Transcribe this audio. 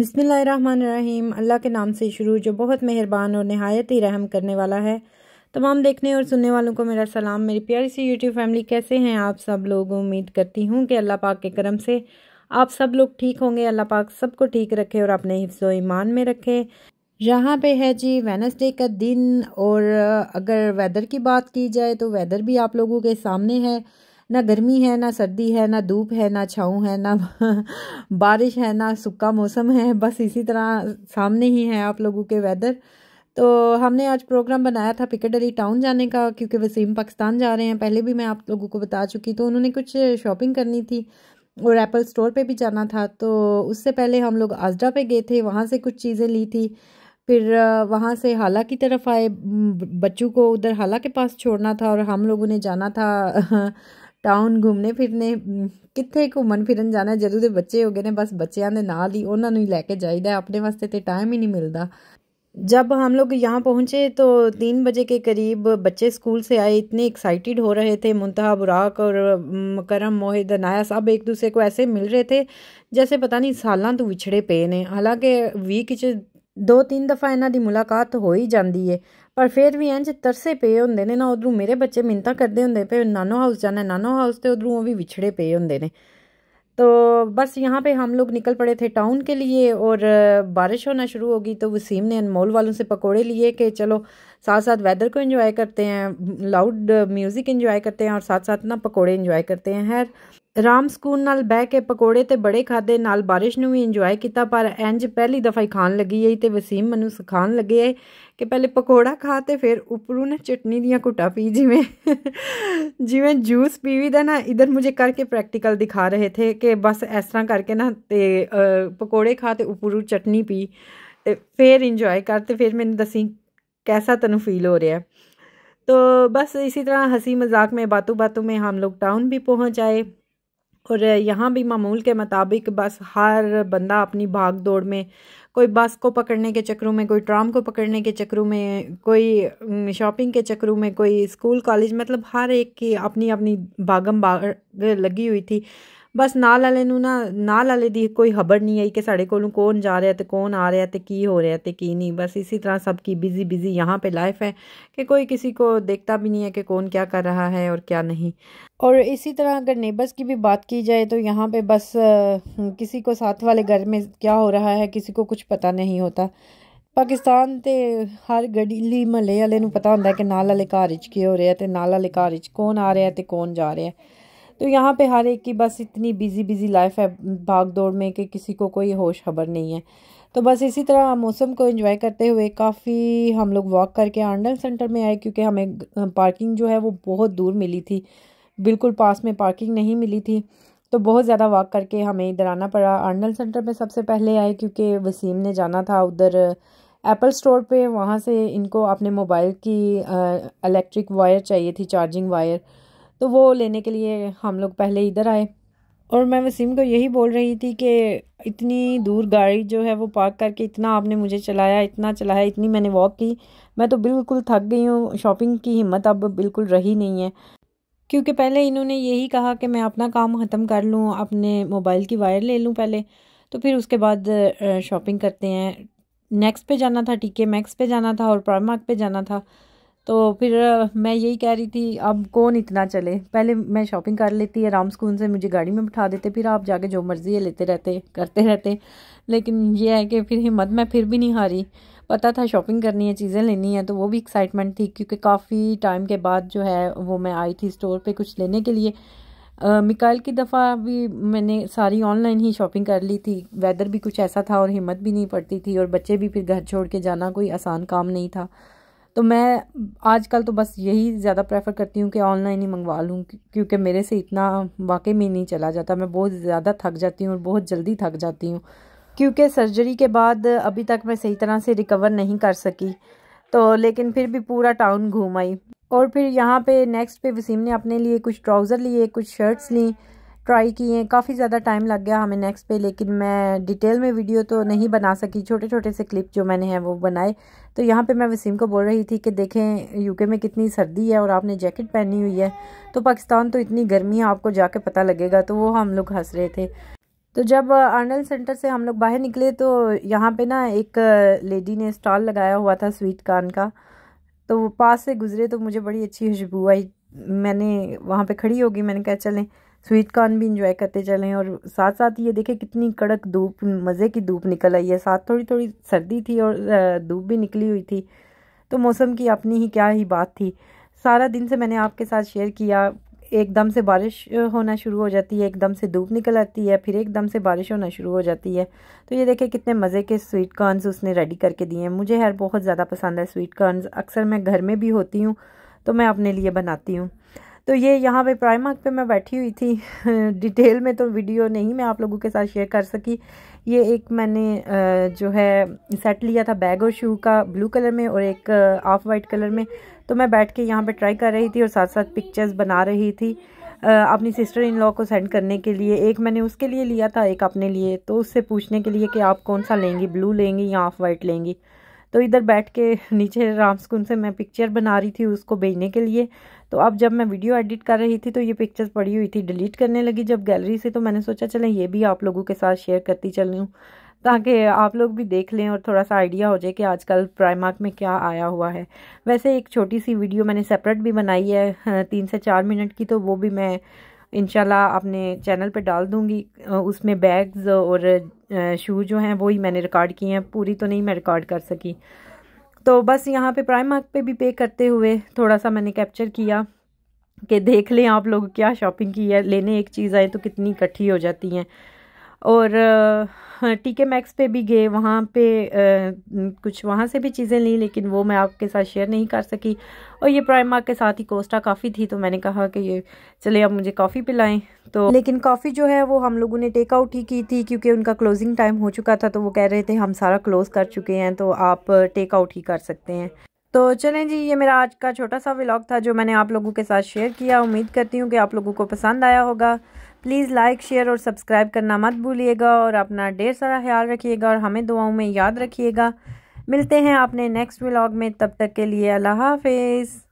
बिसमीम अल्लाह के नाम से शुरू जो बहुत मेहरबान और नहायत ही रहम करने वाला है तमाम देखने और सुनने वालों को मेरा सलाम मेरी प्यारी सी यूट्यूब फैमिली कैसे हैं आप सब लोग उम्मीद करती हूँ कि अल्लाह पाक के करम से आप सब लोग ठीक होंगे अल्लाह पाक सबको ठीक रखे और अपने हिफ्स ईमान में रखे यहाँ पे है जी वेनसडे का दिन और अगर वेदर की बात की जाए तो वेदर भी आप लोगों के सामने है ना गर्मी है ना सर्दी है ना धूप है ना छाँव है ना बारिश है ना सूखा मौसम है बस इसी तरह सामने ही है आप लोगों के वेदर तो हमने आज प्रोग्राम बनाया था पिकेडली टाउन जाने का क्योंकि वसीम पाकिस्तान जा रहे हैं पहले भी मैं आप लोगों को बता चुकी तो उन्होंने कुछ शॉपिंग करनी थी और एप्पल स्टोर पे भी जाना था तो उससे पहले हम लोग आजडा पे गए थे वहाँ से कुछ चीज़ें ली थी फिर वहाँ से हाला की तरफ आए बच्चों को उधर हाला के पास छोड़ना था और हम लोगों ने जाना था ਟਾਊਨ ਘੁੰਮਨੇ ਫਿਰਨੇ ਕਿੱਥੇ ਘੁੰਮਣ ਫਿਰਨ ਜਾਣਾ ਜਦੋਂ ਦੇ ਬੱਚੇ ਹੋ ਗਏ ਨੇ ਬਸ ਬੱਚਿਆਂ ਦੇ ਨਾਲ ਹੀ ਉਹਨਾਂ ਨੂੰ ਹੀ ਲੈ ਕੇ ਜਾਈਦਾ ਆਪਣੇ ਵਾਸਤੇ ਤੇ ਟਾਈਮ ਹੀ ਨਹੀਂ ਮਿਲਦਾ ਜਦ ਹਮ ਲੋਕ ਯਹਾਂ ਪਹੁੰਚੇ ਤਾਂ 3 ਵਜੇ ਦੇ ਕਰੀਬ ਬੱਚੇ ਸਕੂਲ ਸੇ ਆਏ ਇਤਨੇ ਐਕਸਾਈਟਿਡ ਹੋ ਰਹੇ ਥੇ ਮੁੰਤਹਾ ਬੁਰਾਕ ਔਰ ਮਕਰਮ ਮੋਹਿਦ ਨਾਇਆ ਸਭ ਇੱਕ ਦੂਸਰੇ ਕੋ ਐਸੇ ਮਿਲ ਰਹੇ ਥੇ ਜੈਸੇ ਪਤਾ ਨਹੀਂ ਸਾਲਾਂ ਤੋਂ ਵਿਛੜੇ ਪਏ ਨੇ ਹਾਲਾਂਕਿ ਵੀਕ 'ਚ ਦੋ ਤਿੰਨ ਦਫਾ ਇਹਨਾਂ ਦੀ ਮੁਲਾਕਾਤ ਹੋ ਹੀ ਜਾਂਦੀ ਏ पर फिर भी इंज तरसे पे होंगे ने ना उधरों मेरे बच्चे मिन्नत करते होंगे पे नानो हाउस जाना नानो हाउस तो उधरों भी विछड़े पे होंगे ने तो बस यहाँ पे हम लोग निकल पड़े थे टाउन के लिए और बारिश होना शुरू होगी तो वसीम ने अनमोल वालों से पकोड़े लिए कि चलो साथ साथ वेदर को इन्जॉय करते हैं लाउड म्यूजिक ਇੰਜੋਏ करते हैं और साथ साथ ना ਪਕੌੜੇ ਇੰਜੋਏ करते हैं ਹੈ ਰਾਮ ਸਕੂਨ ਨਾਲ ਬਹਿ ਕੇ ਪਕੌੜੇ ਤੇ ਬੜੇ ਖਾਦੇ ਨਾਲ بارش ਨੂੰ ਵੀ ਇੰਜੋਏ ਕੀਤਾ ਪਰ ਇੰਜ ਪਹਿਲੀ ਦਫਾ ਹੀ ਖਾਣ ਲੱਗੀ ਏ ਤੇ ਵਸੀਮ ਮੈਨੂੰ ਸਿਖਾਣ ਲੱਗੇ ਏ ਕਿ ਪਹਿਲੇ ਪਕੌੜਾ ਖਾ ਤੇ ਫਿਰ ਉਪਰੋਂ ਨਾ ਚਟਨੀ ਦੀਆਂ ਘੁੱਟਾ ਪੀ ਜਿਵੇਂ ਜਿਵੇਂ ਜੂਸ ਪੀਵੀ ਦਾ ਨਾ ਇਧਰ ਮੁਝੇ ਕਰਕੇ ਪ੍ਰੈਕਟੀਕਲ ਦਿਖਾ ਰਹੇ ਥੇ ਕਿ ਬਸ ਇਸ ਤਰ੍ਹਾਂ ਕਰਕੇ ਨਾ ਤੇ ਪਕੌੜੇ ਖਾ ਤੇ ਉਪਰੋਂ ਚਟਨੀ ਪੀ ਤੇ ਫਿਰ ਇੰਜੋਏ ਕਰ ਤੇ ਫਿਰ ਮੈਨੂੰ ਦਸੀ कैसा तनु फील हो रहा है तो बस इसी तरह हंसी मजाक में बातों बातों में हम लोग टाउन भी पहुंच आए और यहाँ भी मामूल के मुताबिक बस हर बंदा अपनी भाग दौड़ में कोई बस को पकड़ने के चक्रों में कोई ट्राम को पकड़ने के चक्रों में कोई शॉपिंग के चक्रों में कोई स्कूल कॉलेज मतलब हर एक की अपनी अपनी भागम भाग लगी हुई थी बस ਨਾਲ ਵਾਲੇ ना ਨਾ ਨਾਲ ਵਾਲੇ ਦੀ ਕੋਈ ਖਬਰ ਨਹੀਂ ਆਈ ਕਿ ਸਾਡੇ ਕੋਲੋਂ ਕੌਣ ਜਾ ਰਿਹਾ ਤੇ ਕੌਣ ਆ ਰਿਹਾ ਤੇ ਕੀ ਹੋ ਰਿਹਾ ਤੇ ਕੀ नहीं बस इसी तरह सबकी बिज़ी बिज़ी यहाँ पे लाइफ है कि कोई किसी को देखता भी नहीं है कि कौन क्या कर रहा है और क्या नहीं और इसी तरह अगर नेबर्स की भी बात की जाए तो यहाँ पर बस किसी को साथ वाले घर में क्या हो रहा है किसी को कुछ पता नहीं होता पाकिस्तान ਤੇ हर गली महल ਵਾਲੇ ਨੂੰ ਪਤਾ ਹੁੰਦਾ ਕਿ ਨਾਲ घर ਘਰ हो रहा है ਰਿਹਾ ਤੇ ਨਾਲ ਵਾਲੇ ਘਰ 'ਚ ਕੌਣ ਆ ਰਿਹਾ ਤੇ ਕੌਣ ਜਾ ਰਿਹਾ तो यहाँ पे हर एक की बस इतनी बिज़ी बिज़ी लाइफ है भाग दौड़ में कि किसी को कोई होश खबर नहीं है तो बस इसी तरह मौसम को एंजॉय करते हुए काफ़ी हम लोग वॉक करके आंडल सेंटर में आए क्योंकि हमें पार्किंग जो है वो बहुत दूर मिली थी बिल्कुल पास में पार्किंग नहीं मिली थी तो बहुत ज़्यादा वॉक करके हमें इधर आना पड़ा आंडल सेंटर में सबसे पहले आए क्योंकि वसीम ने जाना था उधर एप्पल स्टोर पे वहाँ से इनको अपने मोबाइल की इलेक्ट्रिक वायर चाहिए थी चार्जिंग वायर तो वो लेने के लिए हम लोग पहले इधर आए और मैं वसीम को यही बोल रही थी कि इतनी दूर गाड़ी जो है वो पार्क करके इतना आपने मुझे चलाया इतना चलाया इतनी मैंने वॉक की मैं तो बिल्कुल थक गई हूँ शॉपिंग की हिम्मत अब बिल्कुल रही नहीं है क्योंकि पहले इन्होंने यही कहा कि मैं अपना काम ख़त्म कर लूँ अपने मोबाइल की वायर ले लूँ पहले तो फिर उसके बाद शॉपिंग करते हैं नेक्स्ट पे जाना था टीके मैक्स पे जाना था और प्राइमार्क पे जाना था तो फिर मैं यही कह रही थी अब कौन इतना चले पहले मैं शॉपिंग कर लेती आराम सुकून से मुझे गाड़ी में बिठा देते फिर आप जाके जो मर्ज़ी है लेते रहते करते रहते लेकिन ये है कि फिर हिम्मत मैं फिर भी नहीं हारी पता था शॉपिंग करनी है चीज़ें लेनी है तो वो भी एक्साइटमेंट थी क्योंकि काफ़ी टाइम के बाद जो है वो मैं आई थी स्टोर पर कुछ लेने के लिए मिकाइल की दफ़ा भी मैंने सारी ऑनलाइन ही शॉपिंग कर ली थी वेदर भी कुछ ऐसा था और हिम्मत भी नहीं पड़ती थी और बच्चे भी फिर घर छोड़ के जाना कोई आसान काम नहीं था तो मैं आजकल तो बस यही ज़्यादा प्रेफर करती हूँ कि ऑनलाइन ही मंगवा लूँ क्योंकि मेरे से इतना वाकई में नहीं चला जाता मैं बहुत ज़्यादा थक जाती हूँ और बहुत जल्दी थक जाती हूँ क्योंकि सर्जरी के बाद अभी तक मैं सही तरह से रिकवर नहीं कर सकी तो लेकिन फिर भी पूरा टाउन घूम आई और फिर यहाँ पे नेक्स्ट पे वसीम ने अपने लिए कुछ ट्राउज़र लिए कुछ शर्ट्स ली ट्राई किए हैं काफ़ी ज़्यादा टाइम लग गया हमें नेक्स्ट पे लेकिन मैं डिटेल में वीडियो तो नहीं बना सकी छोटे छोटे से क्लिप जो मैंने हैं वो बनाए तो यहाँ पे मैं वसीम को बोल रही थी कि देखें यूके में कितनी सर्दी है और आपने जैकेट पहनी हुई है तो पाकिस्तान तो इतनी गर्मी है आपको जाके पता लगेगा तो वो हम लोग हंस रहे थे तो जब आर्नल सेंटर से हम लोग बाहर निकले तो यहाँ पर ना एक लेडी ने स्टॉल लगाया हुआ था स्वीट कान का तो वो पास से गुजरे तो मुझे बड़ी अच्छी खुशबू आई मैंने वहाँ पर खड़ी होगी मैंने कहा चलें स्वीट कॉर्न भी इंजॉय करते चलें और साथ साथ ये देखें कितनी कड़क धूप मज़े की धूप निकल आई है साथ थोड़ी थोड़ी सर्दी थी और धूप भी निकली हुई थी तो मौसम की अपनी ही क्या ही बात थी सारा दिन से मैंने आपके साथ शेयर किया एकदम से बारिश होना शुरू हो जाती है एकदम से धूप निकल आती है फिर एकदम से बारिश होना शुरू हो जाती है तो ये देखें कितने मज़े के स्वीट कॉर्नस उसने रेडी करके दिए हैं मुझे हर बहुत ज़्यादा पसंद है स्वीट कॉर्नस अक्सर मैं घर में भी होती हूँ तो मैं अपने लिए बनाती हूँ तो ये यहाँ पे प्राइम मार्क पर मैं बैठी हुई थी डिटेल में तो वीडियो नहीं मैं आप लोगों के साथ शेयर कर सकी ये एक मैंने जो है सेट लिया था बैग और शू का ब्लू कलर में और एक ऑफ वाइट कलर में तो मैं बैठ के यहाँ पे ट्राई कर रही थी और साथ साथ पिक्चर्स बना रही थी अपनी सिस्टर इन लॉ को सेंड करने के लिए एक मैंने उसके लिए लिया था एक अपने लिए तो उससे पूछने के लिए कि आप कौन सा लेंगी ब्लू लेंगी या ऑफ वाइट लेंगी तो इधर बैठ के नीचे राम स्कून से मैं पिक्चर बना रही थी उसको भेजने के लिए तो अब जब मैं वीडियो एडिट कर रही थी तो ये पिक्चर्स पड़ी हुई थी डिलीट करने लगी जब गैलरी से तो मैंने सोचा चलें ये भी आप लोगों के साथ शेयर करती चल हूँ ताकि आप लोग भी देख लें और थोड़ा सा आइडिया हो जाए कि आजकल प्राइमार्क में क्या आया हुआ है वैसे एक छोटी सी वीडियो मैंने सेपरेट भी बनाई है तीन से चार मिनट की तो वो भी मैं इनशाला अपने चैनल पे डाल दूँगी उसमें बैग्स और शूज़ जो हैं वो ही मैंने रिकॉर्ड किए हैं पूरी तो नहीं मैं रिकॉर्ड कर सकी तो बस यहाँ पे प्राइम मार्क पर भी पे करते हुए थोड़ा सा मैंने कैप्चर किया कि देख लें आप लोग क्या शॉपिंग की है लेने एक चीज़ आए तो कितनी इकट्ठी हो जाती हैं और हाँ, टी के मैक्स पे भी गए वहाँ पे आ, कुछ वहाँ से भी चीज़ें ली लेकिन वो मैं आपके साथ शेयर नहीं कर सकी और ये प्राइमा के साथ ही कोस्टा काफ़ी थी तो मैंने कहा कि ये चले अब मुझे कॉफ़ी पिलाएं तो लेकिन कॉफ़ी जो है वो हम लोगों ने टेक आउट ही की थी क्योंकि उनका क्लोजिंग टाइम हो चुका था तो वो कह रहे थे हम सारा क्लोज़ कर चुके हैं तो आप टेक आउट ही कर सकते हैं तो चलें जी ये मेरा आज का छोटा सा व्लॉग था जो मैंने आप लोगों के साथ शेयर किया उम्मीद करती हूँ कि आप लोगों को पसंद आया होगा प्लीज़ लाइक शेयर और सब्सक्राइब करना मत भूलिएगा और अपना ढेर सारा ख्याल रखिएगा और हमें दुआओं में याद रखिएगा मिलते हैं आपने नेक्स्ट व्लॉग में तब तक के लिए अल्लाह हाफिज़